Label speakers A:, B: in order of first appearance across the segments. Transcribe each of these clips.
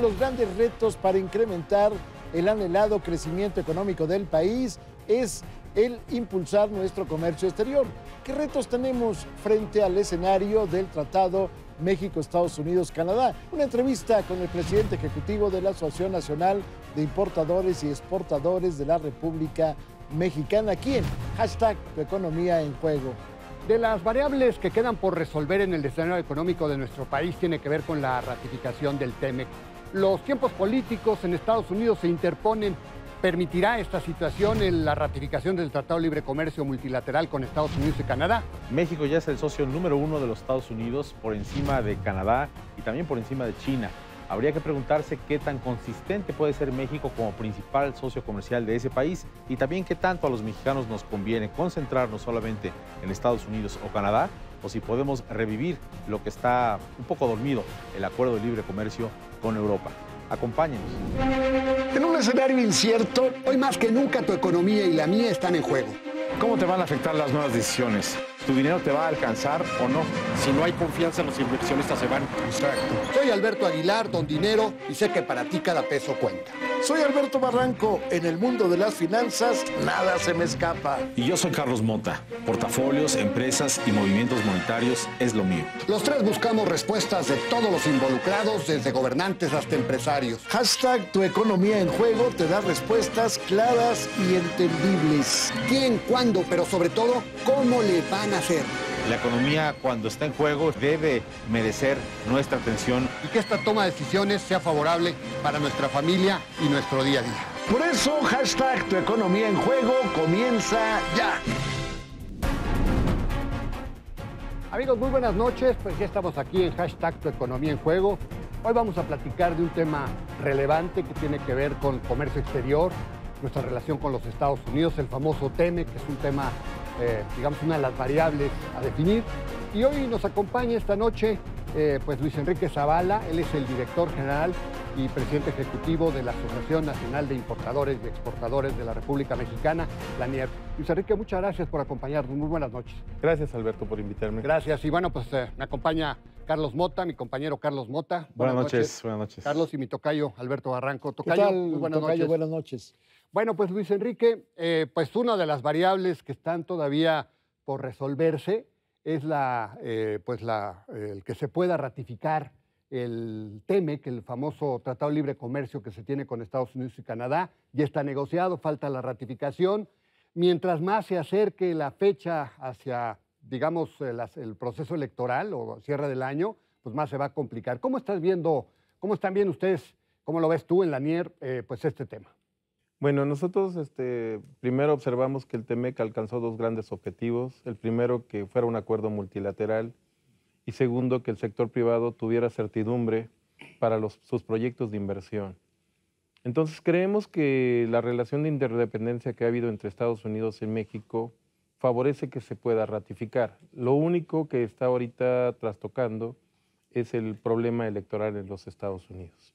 A: los grandes retos para incrementar el anhelado crecimiento económico del país es el impulsar nuestro comercio exterior. ¿Qué retos tenemos frente al escenario del Tratado México, Estados Unidos, Canadá? Una entrevista con el presidente ejecutivo de la Asociación Nacional de Importadores y Exportadores de la República Mexicana, aquí en hashtag
B: economía en juego. De las variables que quedan por resolver en el escenario económico de nuestro país tiene que ver con la ratificación del TEMEC los tiempos políticos en Estados Unidos se interponen. ¿Permitirá esta situación la ratificación del Tratado Libre Comercio Multilateral
C: con Estados Unidos y Canadá? México ya es el socio número uno de los Estados Unidos por encima de Canadá y también por encima de China. Habría que preguntarse qué tan consistente puede ser México como principal socio comercial de ese país y también qué tanto a los mexicanos nos conviene concentrarnos solamente en Estados Unidos o Canadá o si podemos revivir lo que está un poco dormido, el acuerdo de libre comercio con Europa. Acompáñenos. En un escenario incierto, hoy más que nunca tu economía y la mía están en juego. ¿Cómo te van a afectar las nuevas decisiones? ¿Tu dinero te va a alcanzar o no? Si no hay confianza, los inversionistas se van.
B: Soy Alberto Aguilar, don Dinero, y sé que para ti cada peso cuenta. Soy
A: Alberto Barranco. En el mundo de las finanzas, nada se me escapa.
C: Y yo soy Carlos Mota. Portafolios, empresas y movimientos monetarios es lo mío.
B: Los tres buscamos respuestas de todos los involucrados, desde gobernantes hasta empresarios. Hashtag Tu Economía en Juego te da respuestas claras y entendibles. ¿Quién, cuándo, pero sobre todo, cómo le van a hacer?
C: La economía cuando está en juego debe merecer nuestra atención. Y que esta
B: toma de decisiones sea favorable para nuestra familia y nuestro día a día. Por eso,
C: hashtag Tu Economía en Juego
B: comienza ya. Amigos, muy buenas noches. Pues ya estamos aquí en hashtag Tu Economía en Juego. Hoy vamos a platicar de un tema relevante que tiene que ver con comercio exterior, nuestra relación con los Estados Unidos, el famoso TEME, que es un tema eh, digamos, una de las variables a definir. Y hoy nos acompaña esta noche eh, pues Luis Enrique Zavala, él es el director general y presidente ejecutivo de la Asociación Nacional de Importadores y Exportadores de la República Mexicana, la NIER. Luis Enrique, muchas gracias por acompañarnos, muy buenas noches. Gracias Alberto por invitarme. Gracias, y bueno, pues eh, me acompaña Carlos Mota, mi compañero Carlos Mota. Buenas, noches, buenas noches. Carlos y mi tocayo Alberto Barranco. Tocayo, Buenas noches. Bueno, pues Luis Enrique, eh, pues una de las variables que están todavía por resolverse es la, eh, pues la, el que se pueda ratificar el TEME, que el famoso Tratado Libre Comercio que se tiene con Estados Unidos y Canadá, ya está negociado, falta la ratificación. Mientras más se acerque la fecha hacia, digamos, eh, el, proceso electoral o cierre del año, pues más se va a complicar. ¿Cómo estás viendo, cómo están viendo ustedes, cómo lo ves tú en la NIER, pues este tema?
D: Bueno, nosotros este, primero observamos que el TEMEC alcanzó dos grandes objetivos. El primero, que fuera un acuerdo multilateral y segundo, que el sector privado tuviera certidumbre para sus proyectos de inversión. Entonces creemos que la relación de interdependencia que ha habido entre Estados Unidos y México favorece que se pueda ratificar. Lo único que está ahorita trastocando es el problema electoral en los Estados Unidos.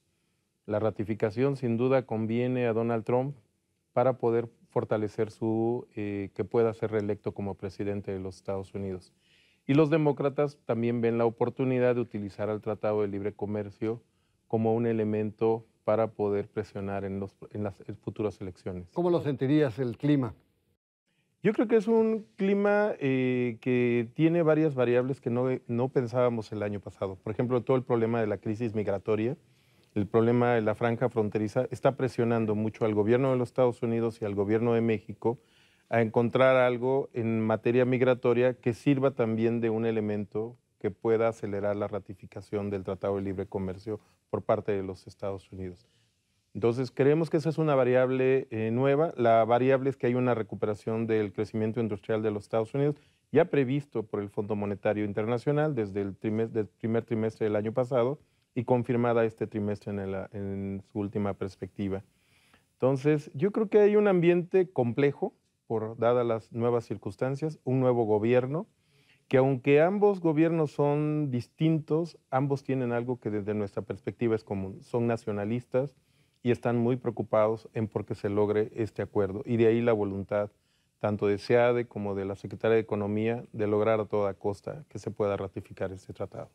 D: La ratificación sin duda conviene a Donald Trump para poder fortalecer su, eh, que pueda ser reelecto como presidente de los Estados Unidos. Y los demócratas también ven la oportunidad de utilizar el Tratado de Libre Comercio como un elemento para poder presionar en, los, las futuras elecciones. ¿Cómo lo sentirías el clima? Yo creo que es un clima eh, que tiene varias variables que no, no pensábamos el año pasado. Por ejemplo, todo el problema de la crisis migratoria el problema de la franja fronteriza está presionando mucho al gobierno de los Estados Unidos y al gobierno de México a encontrar algo en materia migratoria que sirva también de un elemento que pueda acelerar la ratificación del Tratado de Libre Comercio por parte de los Estados Unidos. Entonces, creemos que esa es una variable eh, nueva. La variable es que hay una recuperación del crecimiento industrial de los Estados Unidos, ya previsto por el Fondo Monetario Internacional desde el primer trimestre del año pasado, y confirmada este trimestre en, su última perspectiva. Entonces, yo creo que hay un ambiente complejo, por dadas las nuevas circunstancias, un nuevo gobierno, que aunque ambos gobiernos son distintos, ambos tienen algo que desde nuestra perspectiva es común. Son nacionalistas y están muy preocupados en por qué se logre este acuerdo. Y de ahí la voluntad, tanto de SEADE como de la Secretaría de Economía, de lograr a toda costa que se pueda ratificar este tratado.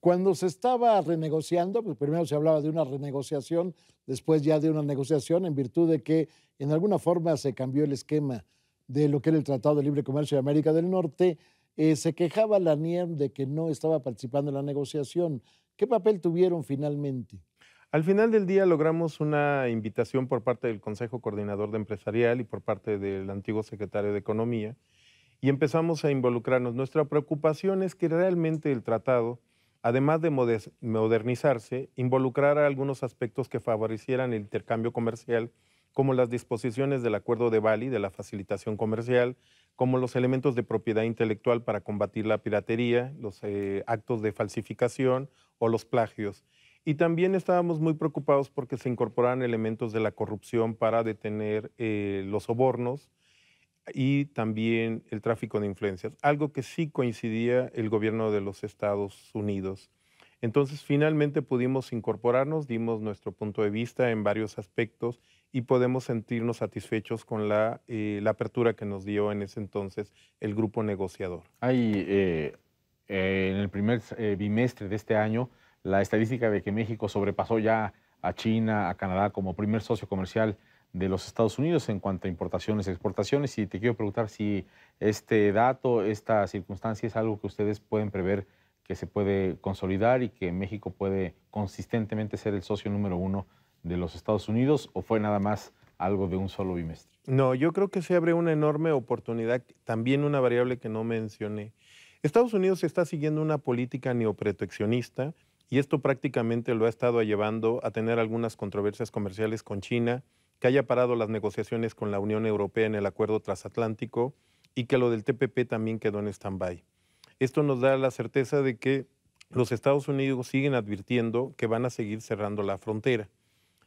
A: Cuando se estaba renegociando, pues primero se hablaba de una renegociación, después ya de una negociación en virtud de que en alguna forma se cambió el esquema de lo que era el Tratado de Libre Comercio de América del Norte, eh, se quejaba la NIEM de que no estaba participando en la negociación.
D: ¿Qué papel tuvieron finalmente? Al final del día logramos una invitación por parte del Consejo Coordinador de Empresarial y por parte del antiguo secretario de Economía y empezamos a involucrarnos. Nuestra preocupación es que realmente el tratado además de modernizarse, involucrara algunos aspectos que favorecieran el intercambio comercial, como las disposiciones del Acuerdo de Bali de la facilitación comercial, como los elementos de propiedad intelectual para combatir la piratería, los eh, actos de falsificación o los plagios. Y también estábamos muy preocupados porque se incorporaran elementos de la corrupción para detener eh, los sobornos, y también el tráfico de influencias, algo que sí coincidía el gobierno de los Estados Unidos. Entonces, finalmente pudimos incorporarnos, dimos nuestro punto de vista en varios aspectos y podemos sentirnos satisfechos con la, eh, apertura que nos dio en ese entonces el grupo negociador. Hay, eh, eh, en el primer bimestre de
C: este año, la estadística de que México sobrepasó ya a China, a Canadá como primer socio comercial de los Estados Unidos en cuanto a importaciones y exportaciones. Y te quiero preguntar si este dato, esta circunstancia es algo que ustedes pueden prever que se puede consolidar y que México puede consistentemente ser el socio número uno de los Estados Unidos o fue nada más
D: algo de un solo bimestre. No, yo creo que se abre una enorme oportunidad, también una variable que no mencioné. Estados Unidos está siguiendo una política neoproteccionista y esto prácticamente lo ha estado llevando a tener algunas controversias comerciales con China, que haya parado las negociaciones con la Unión Europea en el acuerdo transatlántico y que lo del TPP también quedó en stand-by. Esto nos da la certeza de que los Estados Unidos siguen advirtiendo que van a seguir cerrando la frontera.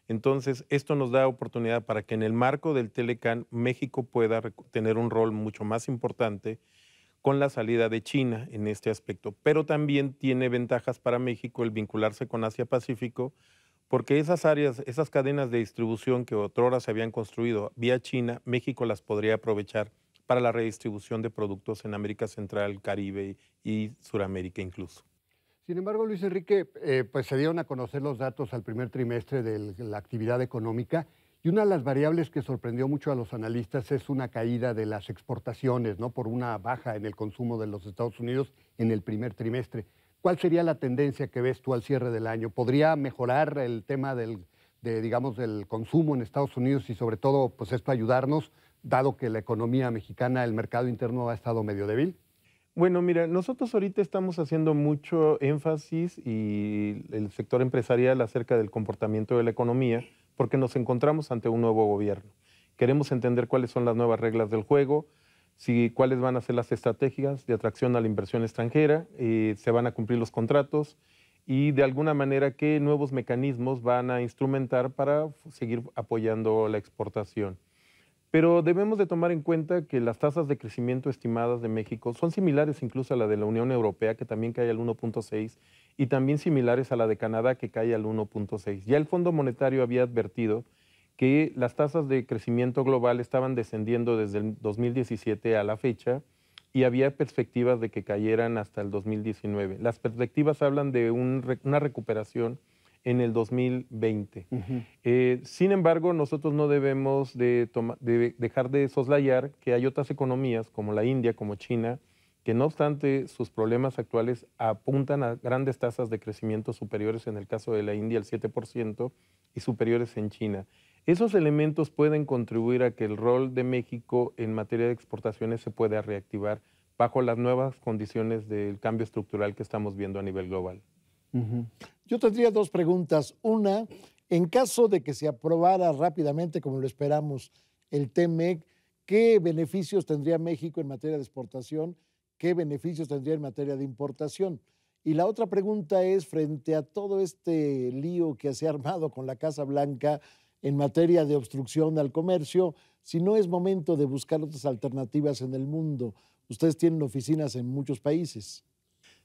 D: Entonces, esto nos da oportunidad para que en el marco del Telecan México pueda tener un rol mucho más importante con la salida de China en este aspecto. Pero también tiene ventajas para México el vincularse con Asia-Pacífico, porque esas áreas, esas cadenas de distribución que otrora se habían construido vía China, México las podría aprovechar para la redistribución de productos en América Central, Caribe y Suramérica incluso.
B: Sin embargo, Luis Enrique, eh, pues se dieron a conocer los datos al primer trimestre de la actividad económica y una de las variables que sorprendió mucho a los analistas es una caída de las exportaciones, ¿no? Por una baja en el consumo de los Estados Unidos en el primer trimestre. ¿Cuál sería la tendencia que ves tú al cierre del año? ¿Podría mejorar el tema del, digamos, del consumo en Estados Unidos y sobre todo, pues esto ayudarnos, dado que la economía mexicana, el mercado interno ha estado
D: medio débil? Bueno, mira, nosotros ahorita estamos haciendo mucho énfasis y el sector empresarial acerca del comportamiento de la economía, porque nos encontramos ante un nuevo gobierno. Queremos entender cuáles son las nuevas reglas del juego, si, cuáles van a ser las estrategias de atracción a la inversión extranjera, eh, se van a cumplir los contratos y de alguna manera qué nuevos mecanismos van a instrumentar para seguir apoyando la exportación. Pero debemos de tomar en cuenta que las tasas de crecimiento estimadas de México son similares incluso a la de la Unión Europea, que también cae al 1.6, y también similares a la de Canadá, que cae al 1.6. Ya el Fondo Monetario había advertido que las tasas de crecimiento global estaban descendiendo desde el 2017 a la fecha y había perspectivas de que cayeran hasta el 2019. Las perspectivas hablan de una recuperación en el 2020. Eh, sin embargo, nosotros no debemos de, dejar de soslayar que hay otras economías como la India, como China, que no obstante sus problemas actuales apuntan a grandes tasas de crecimiento superiores en el caso de la India al 7% y superiores en China. Esos elementos pueden contribuir a que el rol de México en materia de exportaciones se pueda reactivar bajo las nuevas condiciones del cambio estructural que estamos viendo a nivel global.
A: Yo tendría dos preguntas. Una, en caso de que se aprobara rápidamente, como lo esperamos, el TEMEC, ¿qué beneficios tendría México en materia de exportación? ¿Qué beneficios tendría en materia de importación? Y la otra pregunta es, frente a todo este lío que se ha armado con la Casa Blanca, en materia de obstrucción al comercio, si no es momento de buscar otras alternativas en el mundo. Ustedes tienen oficinas en muchos países.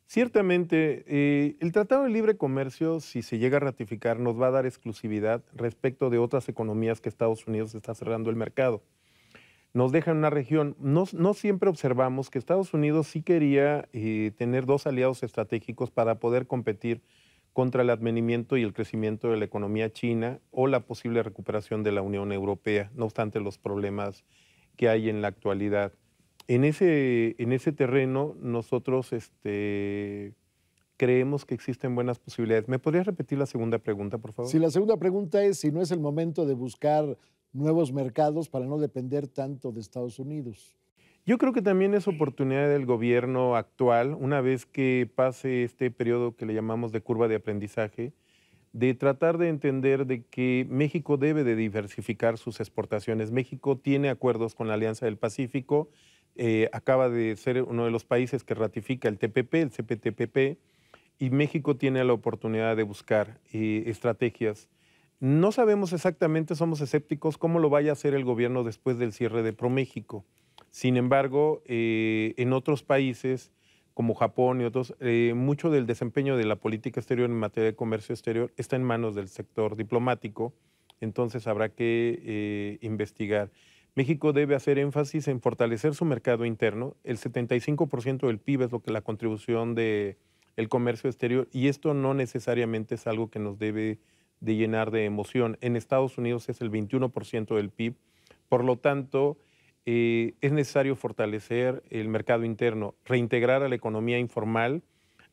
D: Ciertamente, eh, el Tratado de Libre Comercio, si se llega a ratificar, nos va a dar exclusividad respecto de otras economías que Estados Unidos está cerrando el mercado. Nos deja en una región, no, siempre observamos que Estados Unidos sí quería eh, tener dos aliados estratégicos para poder competir contra el advenimiento y el crecimiento de la economía china o la posible recuperación de la Unión Europea, no obstante los problemas que hay en la actualidad. En ese, en ese terreno nosotros este, creemos que existen buenas posibilidades. ¿Me podrías repetir la segunda pregunta, por favor? Sí, la
A: segunda pregunta es si no es el momento de buscar nuevos mercados para no depender tanto de Estados Unidos.
D: Yo creo que también es oportunidad del gobierno actual, una vez que pase este periodo que le llamamos de curva de aprendizaje, de tratar de entender de que México debe de diversificar sus exportaciones. México tiene acuerdos con la Alianza del Pacífico, eh, acaba de ser uno de los países que ratifica el TPP, el CPTPP, y México tiene la oportunidad de buscar eh, estrategias. No sabemos exactamente, somos escépticos, cómo lo vaya a hacer el gobierno después del cierre de ProMéxico. Sin embargo, eh, en otros países como Japón y otros, eh, mucho del desempeño de la política exterior en materia de comercio exterior está en manos del sector diplomático, entonces habrá que eh, investigar. México debe hacer énfasis en fortalecer su mercado interno. El 75% del PIB es lo que la contribución del el comercio exterior y esto no necesariamente es algo que nos debe de llenar de emoción. En Estados Unidos es el 21% del PIB. Por lo tanto, eh, es necesario fortalecer el mercado interno, reintegrar a la economía informal,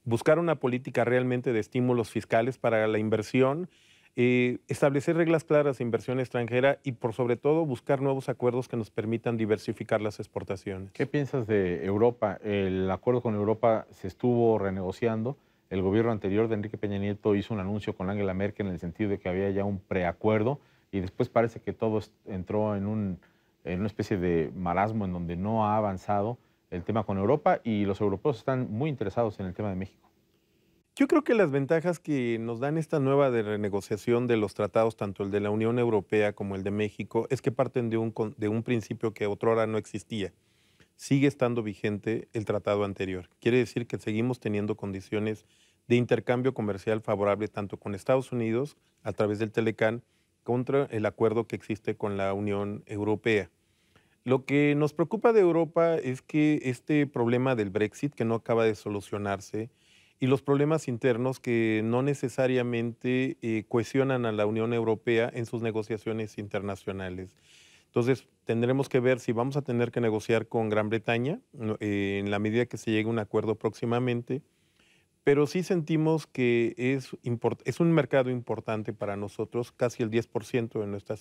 D: buscar una política realmente de estímulos fiscales para la inversión, eh, establecer reglas claras de inversión extranjera y por sobre todo buscar nuevos acuerdos que nos permitan diversificar las exportaciones. ¿Qué piensas de
C: Europa? El acuerdo con Europa se estuvo renegociando. El gobierno anterior de Enrique Peña Nieto hizo un anuncio con Angela Merkel en el sentido de que había ya un preacuerdo y después parece que todo entró en un en una especie de marasmo en donde no ha avanzado el tema con Europa y los europeos están muy interesados en el tema de
D: México. Yo creo que las ventajas que nos dan esta nueva renegociación de los tratados, tanto el de la Unión Europea como el de México, es que parten de un, de un principio que otrora no existía. Sigue estando vigente el tratado anterior. Quiere decir que seguimos teniendo condiciones de intercambio comercial favorable tanto con Estados Unidos a través del Telecán contra el acuerdo que existe con la Unión Europea. Lo que nos preocupa de Europa es que este problema del Brexit, que no acaba de solucionarse, y los problemas internos que no necesariamente eh, cohesionan a la Unión Europea en sus negociaciones internacionales. Entonces, tendremos que ver si vamos a tener que negociar con Gran Bretaña eh, en la medida que se llegue a un acuerdo próximamente pero sí sentimos que es, un mercado importante para nosotros, casi el 10% de nuestro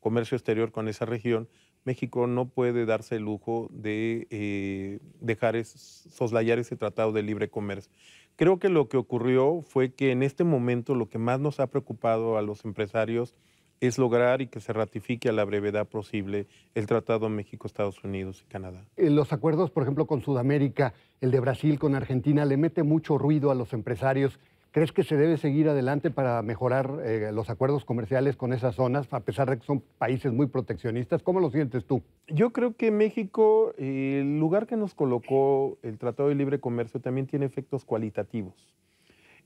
D: comercio exterior con esa región. México no puede darse el lujo de eh, dejar soslayar ese tratado de libre comercio. Creo que lo que ocurrió fue que en este momento lo que más nos ha preocupado a los empresarios es lograr y que se ratifique a la brevedad posible el Tratado México, Estados Unidos y Canadá.
B: Eh, los acuerdos, por ejemplo, con Sudamérica, el de Brasil, con Argentina, le mete mucho ruido a los empresarios. ¿Crees que se debe seguir adelante para mejorar eh, los acuerdos comerciales con esas zonas, a pesar de que son países muy
D: proteccionistas? ¿Cómo lo sientes tú? Yo creo que México, eh, el lugar que nos colocó el Tratado de Libre Comercio, también tiene efectos cualitativos.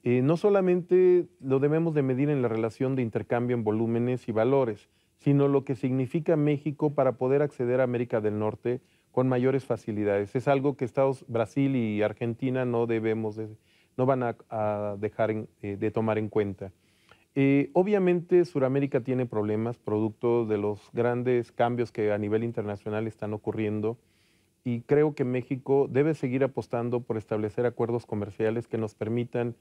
D: Eh, no solamente lo debemos de medir en la relación de intercambio en volúmenes y valores, sino lo que significa México para poder acceder a América del Norte con mayores facilidades. Es algo que Estados, Brasil y Argentina no debemos, no van a, dejar eh, de tomar en cuenta. Eh, obviamente Sudamérica tiene problemas producto de los grandes cambios que a nivel internacional están ocurriendo y creo que México debe seguir apostando por establecer acuerdos comerciales que nos permitan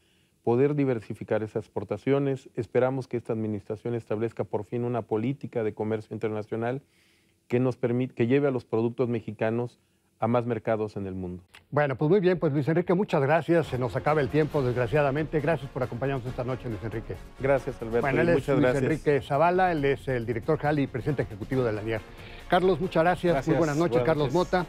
D: poder diversificar esas exportaciones. Esperamos que esta administración establezca por fin una política de comercio internacional que, nos permite, que lleve a los productos mexicanos a más mercados en el mundo.
B: Bueno, pues muy bien, pues Luis Enrique, muchas gracias. Se nos acaba el tiempo, desgraciadamente. Gracias por acompañarnos esta noche, Luis Enrique.
D: Gracias, Alberto. Bueno, él es Luis Enrique
B: Zavala, él es el director Jali y presidente ejecutivo de la NIER. Carlos, muchas gracias. Muy buenas noches, Carlos Mota.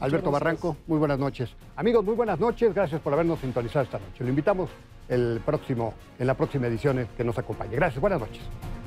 B: Alberto Barranco, muy buenas noches. Amigos, muy buenas noches. Gracias por habernos sintonizado esta noche. Lo invitamos el próximo, en la próxima edición que nos acompañe. Gracias, buenas noches.